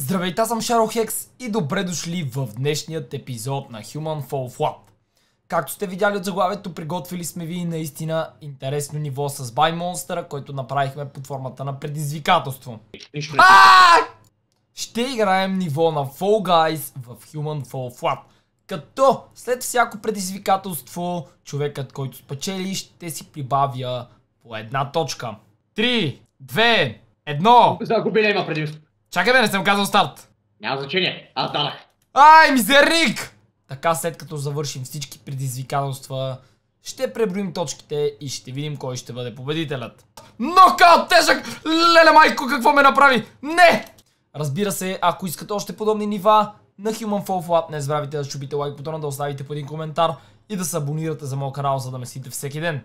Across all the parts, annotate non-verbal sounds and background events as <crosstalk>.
Здравейте, аз съм Шаро Хекс и добре дошли в днешният епизод на Human Fall Flat. Както сте видяли от заглавието, приготвили сме ви наистина интересно ниво с Бай Монстъра, който направихме под формата на предизвикателство. Ще играем ниво на Fall Guys в Human Fall Flat. Като след всяко предизвикателство, човекът, който спечели, ще си прибавя по една точка. Три, две, едно! Загубили има предимство. Чакай да не съм казал старт. Няма значение, аз дадах. Ай, мизерник! Така след като завършим всички предизвикателства, ще преброим точките и ще видим кой ще бъде победителят. Нокаут тежък! Леле майко, какво ме направи? Не! Разбира се, ако искате още подобни нива на Human Fall Flat, не забравяйте да чупите лайк бутона, да оставите по един коментар и да се абонирате за моят канал, за да ме сите всеки ден.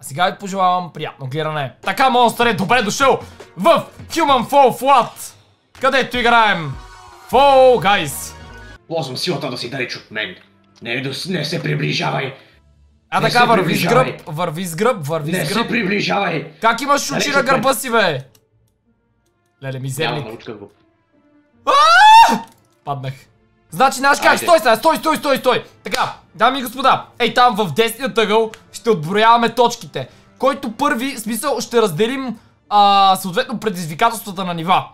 А сега ви пожелавам приятно гледане. Така, монстър е добре дошъл в Human Fall Flat! където играем Fall Guys. Лозвам силата да си далеч от мен. Не, не се приближавай. А така върви с гръб, върви с гръб, върви не с гръб. Не се приближавай. Как имаш очи на гърба си, бе? Леле, мизерник. Няма, Паднах. Значи, знаеш как? Стой, сега, стой, стой, стой, стой. Така, дами и господа, ей там в десния тъгъл ще отброяваме точките. Който първи, смисъл, ще разделим съответно предизвикателствата на нива.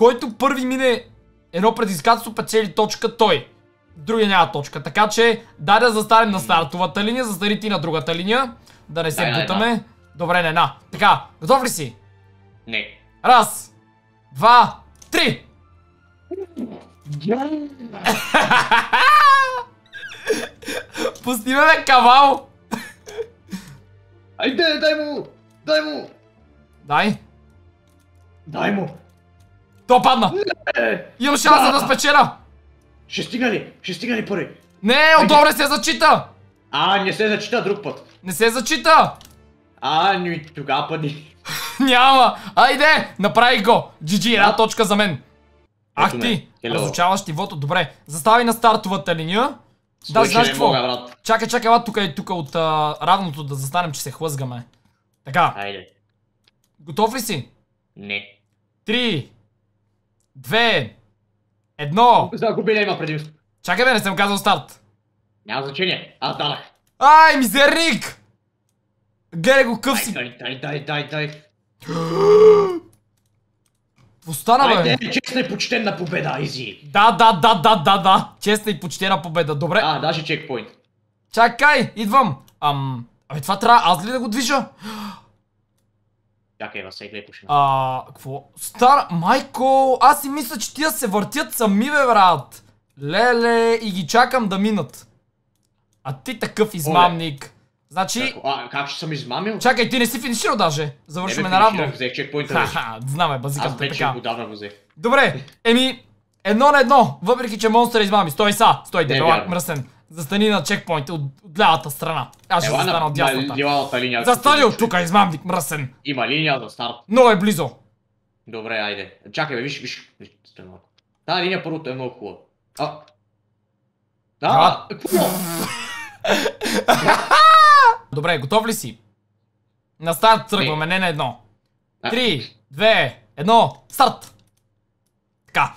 Който първи мине едно предискателство, печели точка той. Другия няма точка. Така че, дай да застанем на стартовата линия, застари ти на другата линия. Да не се дай, бутаме. Добре, не, на. Така, готов ли си? Не. Раз, два, три! <laughs> Пусти ме, кавал! Айде, дай му! Дай му! Дай! Дай му! То падна! Имам шанса да, спечеля! Ще стигна ли? Ще стигна ли пари? Не, отдобре се зачита! А, не се зачита друг път. Не се зачита! А, ни тогава пъди! ни. <laughs> Няма! Айде! Направи го! GG, една точка за мен. Ах ти! Разучаваш ти вото. Добре. Застави на стартовата линия. Да, знаеш какво? Чакай, чакай, ела тук и е, тук от равното да застанем, че се хлъзгаме. Така. Готов ли си? Не. Три, две, едно. Загуби има предимство. Чакай бе, не съм казал старт. Няма значение, аз дадах. Ай, мизерник! Гледай го къв си. Дай, дай, дай, дай, дай. <gasps> Остана, бе. Айде, честна и почтенна победа, Изи. Да, да, да, да, да, да. Честна и почтена победа, добре. А, даже чекпоинт. Чакай, идвам. Ам, абе това трябва аз ли да го движа? <gasps> Чакай, във всеки пушим. А, какво? Стар, майко, аз си мисля, че тия се въртят сами, бе, брат. Леле, и ги чакам да минат. А ти такъв измамник. Оле. Значи... Как, а, как ще съм измамил? Чакай, ти не си финиширал даже. Завършваме равно. Не, взех чекпоинта ха, Знаме, базикам те така. Аз вече го взех. Добре, еми, едно на едно, въпреки че монстър е измами. Стой са, стой, дебелак мръсен. Застани на чекпоинта от, от лявата страна. Аз ще застана от дясната. Нали, линия. Застани от тука, измамник, мръсен. Има линия за старт. Но е близо. Добре, айде. Чакай, бе, виж, виж. виж Та линия първото е много хубава. А. Да. <laughs> Добре, готов ли си? На старт тръгваме, не на едно. Три, две, едно, старт! Така.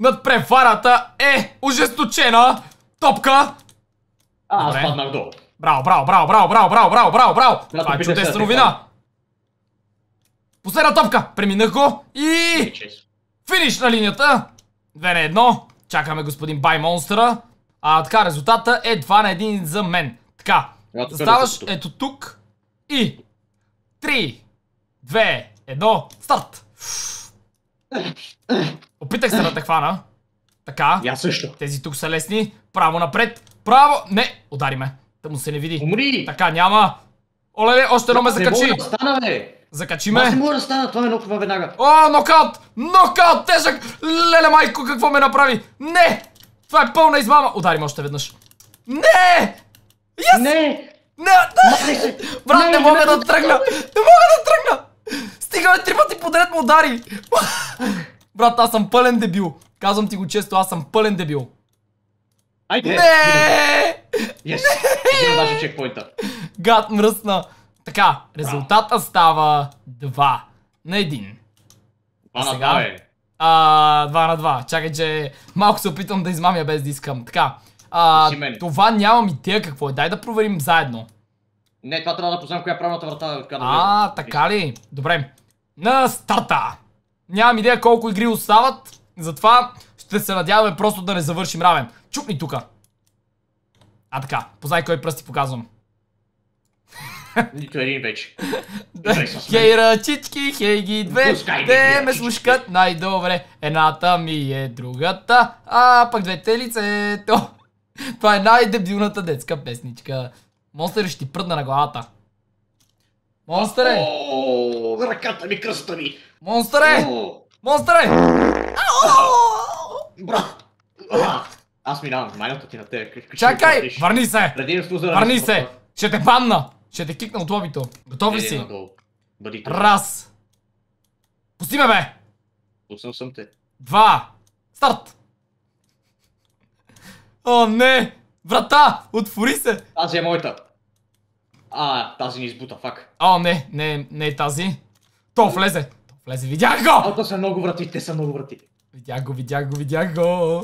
Над префарата е ожесточена топка а, аз паднах долу. Браво, браво, браво, браво, браво, браво, браво, браво, браво! Това е чудесна новина! Последна топка! Преминах го и... Е, финиш на линията! Две на едно. Чакаме господин Бай Монстъра. А така, резултата е 2 на 1 за мен. Така, е, ставаш ето тук и 3, 2, 1, старт! Опитах се да те хвана. Така. Я също. Тези тук са лесни. Право напред. Право! Не! Удари ме. Та му се не види. Умри! Така, няма. Оле, още едно ме закачи. Не мога да стана, бе. Закачи ме. Аз не мога да стана, това ме нокава веднага. О, нокаут! Нокаут! Тежък! Леле майко, какво ме направи? Не! Това е пълна измама. Удари ме още веднъж. Не! Yes! Не! Не, Брат, не, мога да тръгна! Не мога да тръгна! Стигаме три пъти подред му удари! Брат, аз съм пълен дебил. Казвам ти го често, аз съм пълен дебил. Айде! Не! Yes! Един даже чекпоинта. Гад мръсна. Така, резултата става 2 на 1. 2 на 2 е. А, 2 на 2. Чакай, че малко се опитвам да измамя без да искам. Така. А, това нямам идея какво е. Дай да проверим заедно. Не, това трябва да познам коя е правилната врата. да а, така ли? Добре. На стата! Нямам идея колко игри остават, затова ще се надяваме просто да не завършим равен. Чупни тука. А така, познай кой пръст ти показвам. Нито един вече. Хей ръчички, хей ги две, те ме слушкат най-добре. Едната ми е другата, а пък двете лице. <laughs> Това е най-дебилната детска песничка. Монстър ще ти пръдна на главата. е! Ръката ми, кръста ми! Монстър е! Бра! Аз минавам майната ти на те. Чакай! Върни се! Върни се! Ще те банна! Ще те кикна от лобито. Готов ли е, си? Раз! Пусти ме, бе! Пуснал съм те. Два! Старт! О, не! Врата! Отвори се! Тази е моята. А, тази ни избута, фак. О, не, не, не е тази. То влезе. То влезе, видях го! А, то са много врати, те са много врати. Видях го, видях го, видях го.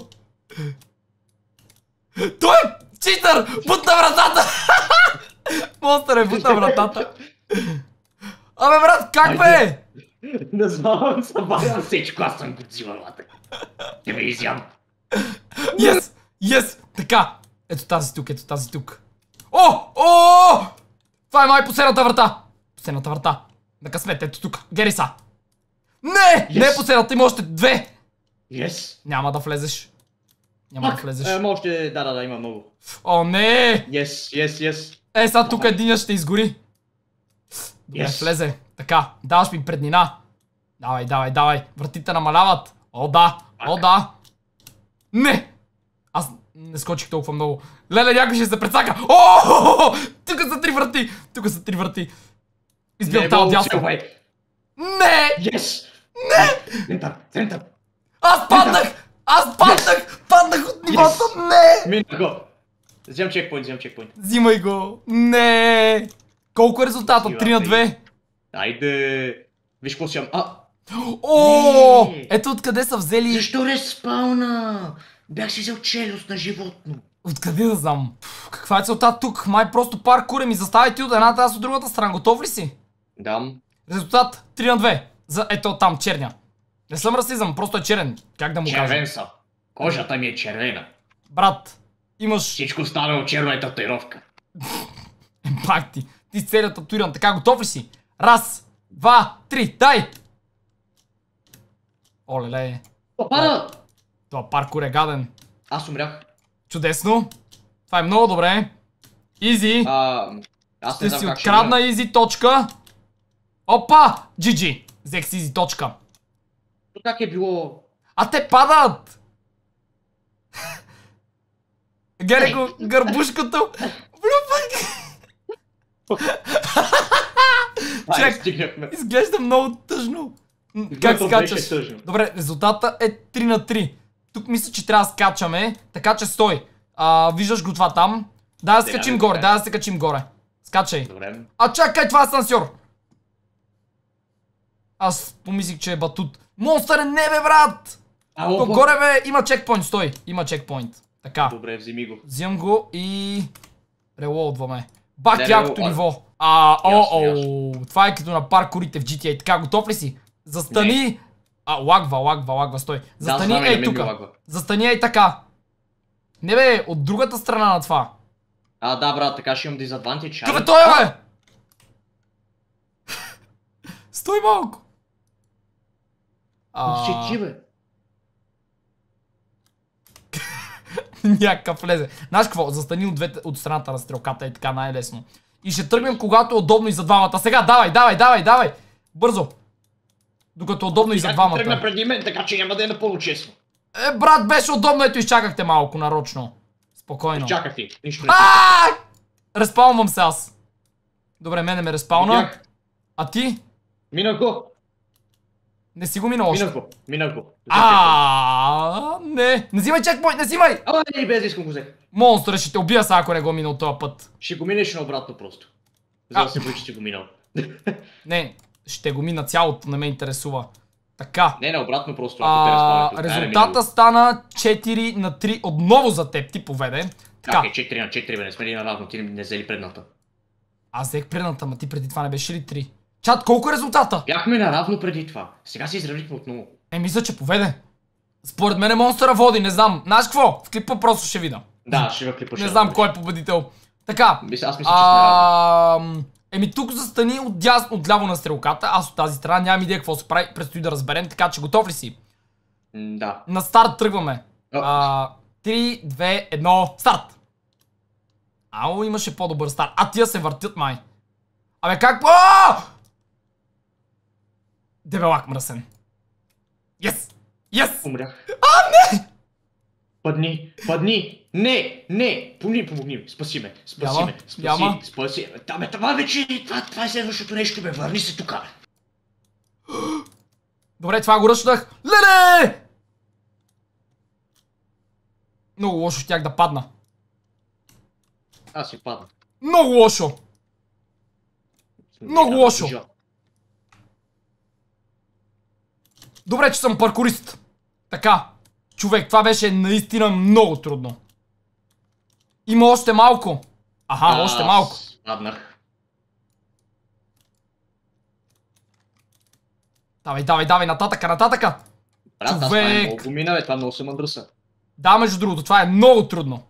Той е читър! Бутна вратата! <laughs> Монстър е бутна вратата. Абе брат, как бе? Не знам, събавям всичко, аз съм го взимал, Те ме изям. Йес! Йес! Така! Ето тази тук, ето тази тук. О! О! Това е май последната врата! Последната врата. На късмет, ето тук. Гериса! Не! Не е последната, има още две! Йес! Няма да влезеш. Няма Пак, да влезеш. Е, още, да, да, да, има много. О, не! Yes, yes, yes. Е, сега тук един ще изгори. Добре, yes. влезе. Така, даваш ми преднина. Давай, давай, давай. Вратите намаляват. О, да. О, да. Не! Аз не скочих толкова много. Леле, някой ще се прецака. О! Тук са три врати. Тук са три врати. Избил тази дясно. Не! Yes! Не! Център, център. Аз паднах! Аз паднах! паднах от нивото, не! Минах го. Взем чекпоинт, взем чекпоинт. Взимай го. Не! Колко е резултат от 3 на 2? Айде! Виж какво си имам. А! О! Ето откъде са взели... Защо респауна? Бях си взел челюст на животно. Откъде да знам? каква е целта тук? Май просто паркуре ми застави ти от едната, аз от другата страна. Готов ли си? Дам. Резултат 3 на 2. За ето там черня. Не съм расизъм, просто е черен. Как да му кажа? Червен съм. Кожата ми е червена. Брат, имаш... Всичко стана от черна е татуировка. Пак е, ти. Ти си целият татуиран. Така, готов ли си? Раз, два, три, дай! Оле-ле. Опада! Това паркур е гаден. Аз умрях. Чудесно. Това е много добре. Изи. аз ще си открадна изи точка. Опа! Джиджи! Взех си изи точка. То как е било? А те падат! Гере го гърбушкото. Чек, изглежда много тъжно. Как скачаш? Добре, резултата е 3 на 3. Тук мисля, че трябва да скачаме, така че стой. А, виждаш го това там. Да, да се качим горе, да, да се качим горе. Скачай. Добре. А чакай, това е сансьор. Аз помислих, че е батут. Монстър е небе, брат! Ало, Тук горе бе, има чекпоинт, стой. Има чекпоинт. Така. Добре, вземи го. Взимам го и... Релоудваме. Бак не, якото не, ниво. А, о, о, това е като на паркурите в GTA. Така, готов ли си? Застани. Не. А, лагва, лагва, лагва, стой. Застани да, ей тук. Застани ей така. Не бе, от другата страна на това. А, да, брат, така ще имам дизадвантич. Къде той е, бе? <laughs> стой малко. А... Ще ти, бе. <laughs> Някакъв влезе. Знаеш какво? Застани от, двете, от страната на стрелката е така най-лесно. И ще тръгнем, когато е удобно и за двамата. Сега, давай, давай, давай, давай! Бързо! Докато е удобно и за двамата. Тръгна преди мен, така че няма да е напълно честно. Е, брат, беше удобно, ето изчакахте малко нарочно. Спокойно. Изчаках ти. Нищо не. Разпалвам се аз. Добре, мене ме разпална. А ти? Минах го. Не си го минал още. Минах го, минах го. А, не. Не взимай чекпоинт, не взимай! Ама не, без искам го взех. Монстър ще те убия сега, ако не го минал този път. Ще го минеш на обратно просто. За да се бои, че ще го минал. <laughs> не, ще го мина цялото, не ме интересува. Така. Не, не, обратно просто. А, те резултата стана 4 на 3 отново за теб, ти поведе. Така. е 4 на 4, бе, не сме ли на равно, ти не взели предната. Аз взех предната, ма ти преди това не беше ли 3? Чат, колко е резултата? Бяхме наравно преди това. Сега се изравихме отново. Е, мисля, че поведе. Според мен е монстъра води, не знам. Знаеш какво? В клипа просто ще вида. Да, ще в клипа ще Не знам кой е победител. Така. Аз мисля, че Еми тук застани от дясно, от ляво на стрелката. Аз от тази страна нямам идея какво се прави. Предстои да разберем, така че готов ли си? Да. На старт тръгваме. А, 3, 2, 1, старт! Ало, имаше по-добър старт. А тия се въртят май. Абе как... Ааа! Дебелак мръсен. Yes! Yes! Умрях. А, не! Падни, падни! Не, не! Помни, помогни ми, спаси ме, спаси ме, спаси, Няма. спаси. Да, бе, е, това вече, това, това е следващото нещо, бе, върни се тука. <gasps> Добре, това го ръчнах. Леле! Много лошо щях да падна. Аз си падна. Много лошо! Много лошо! Добре, че съм паркурист. Така. Човек, това беше наистина много трудно. Има още малко. Аха, а, още малко. Спаднах. Давай, давай, давай, нататъка, нататъка. Брат, Човек. това е много бе, това много се мъдръса. Да, между другото, това е много трудно.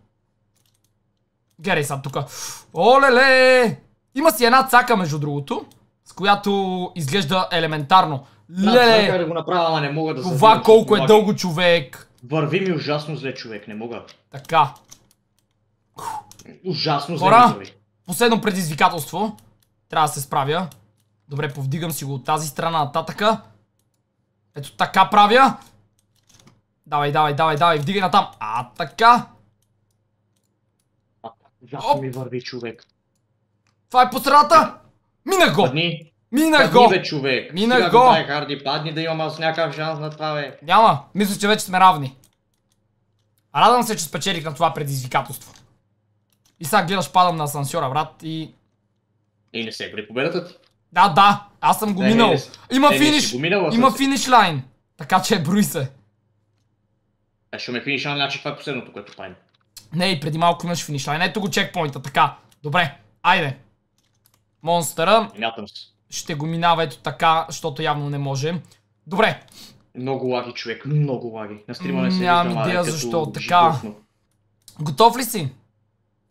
Герей сад тука. Оле-ле! Има си една цака, между другото, с която изглежда елементарно. Ле, да, да го направя, ама не мога да Това колко е дълго човек. Върви ми ужасно зле човек, не мога. Така. Ужасно зле Хора, последно предизвикателство. Трябва да се справя. Добре, повдигам си го от тази страна нататъка. Ето така правя. Давай, давай, давай, давай, вдигай натам. А, така. Ужасно ми върви човек. Това е по страната. Мина го. Върни. Мина го! бе, човек! Мина Сега го! Сега Харди падни да имам аз някакъв шанс на това, бе. Няма. Мисля, че вече сме равни. Радвам се, че спечелих на това предизвикателство. И сега гледаш, падам на асансьора, брат, и... И е, не се при победата ти. Да, да, аз съм го не, минал. Има не, има финиш, минал, има финиш лайн. Така че брои се. А е, ще ме финиш лайн, значи това е последното, което правим. Не, и преди малко имаш финиш лайн. Ето го чекпоинта, така. Добре, айде. Монстъра. Мятам се ще го минава ето така, защото явно не може. Добре. Много лаги, човек. Много лаги. На стрима не се Нямам идея защо. Така. Животно. Готов ли си?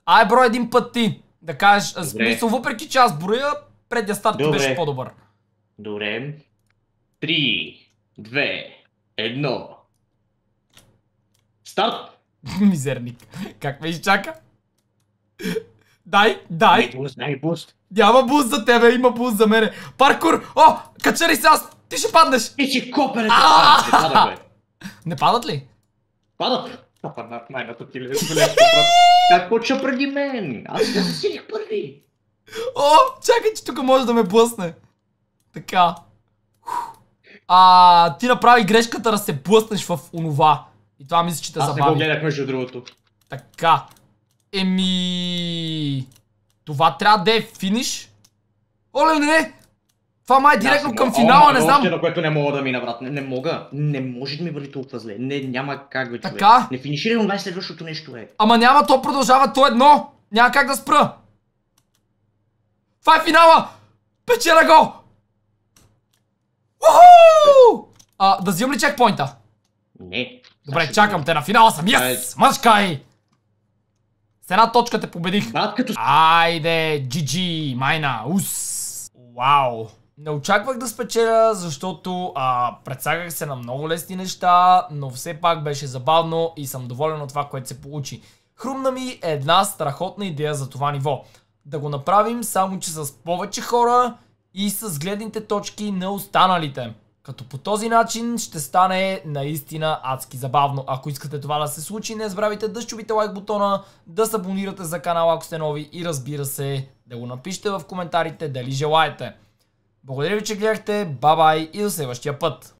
Ай, бро, един път ти. Да кажеш, смисъл, въпреки че аз броя, предия старт ти беше по-добър. Добре. Три, две, едно. Старт! <laughs> Мизерник. Как ме изчака? Дай, дай. Дай буст, дай буст. Няма буст за тебе, има буст за мене. Паркур! О, качери се аз! Ти ще паднеш! Ти ще копене! Не падат ли? Падат. Паднат най-нато ти ли Как почва преди мен? Аз не си първи. О, чакай, че тук може да ме блъсне. Така. А, ти направи грешката да се блъснеш в онова. И това мисля, че те забави. Аз не го гледах между другото. Така. Еми... Това трябва да е финиш. Оле, не, не! Това май е директно към финала, не знам. на което не мога да мина, брат. Не, не мога. Не може да ми върви толкова зле. Не, няма как, бе, Така? Не финиширай но най-следващото нещо, е! Ама няма, то продължава, то е едно. Няма как да спра. Това е финала! Печеля го! Уху! А, да взимам ли чекпоинта? Не. Добре, значи чакам те, на финала съм. Yes! Мъжкай! С една точка те победих. като... Айде, GG, майна, ус. Вау. Не очаквах да спечеля, защото а, предсагах се на много лесни неща, но все пак беше забавно и съм доволен от това, което се получи. Хрумна ми една страхотна идея за това ниво. Да го направим само, че с повече хора и с гледните точки на останалите. Като по този начин ще стане наистина адски забавно. Ако искате това да се случи, не забравяйте да щупите лайк бутона, да се абонирате за канала, ако сте нови и разбира се, да го напишете в коментарите дали желаете. Благодаря ви, че гледахте, бай и до следващия път!